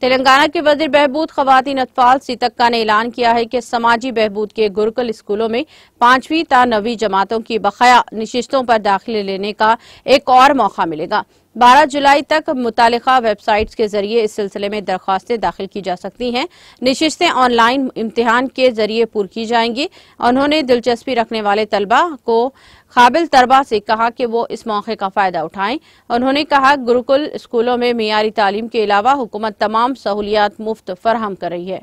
तेलंगाना के वजीर बहबूद खवतिन अतफाल सीतक्का ने ऐलान किया है कि समाजी बहबूद के गुरुकुल स्कूलों में पांचवीं नवी जमातों की बकाया नशस्तों पर दाखिले लेने का एक और मौका मिलेगा 12 जुलाई तक मुतल वेबसाइट्स के जरिए इस सिलसिले में दरख्वास्तें दाखिल की जा सकती हैं नशस्तें ऑनलाइन इम्तिहान के जरिए पूरी की जाएंगी उन्होंने दिलचस्पी रखने वाले तलबा को काबिल तलबा से कहा कि वो इस मौके का फ़ायदा उठाएं उन्होंने कहा गुरुकुल स्कूलों में मीरी तालीम के अलावा हुकूमत तमाम तमाम सहूलियात मुफ्त फराहम कर रही है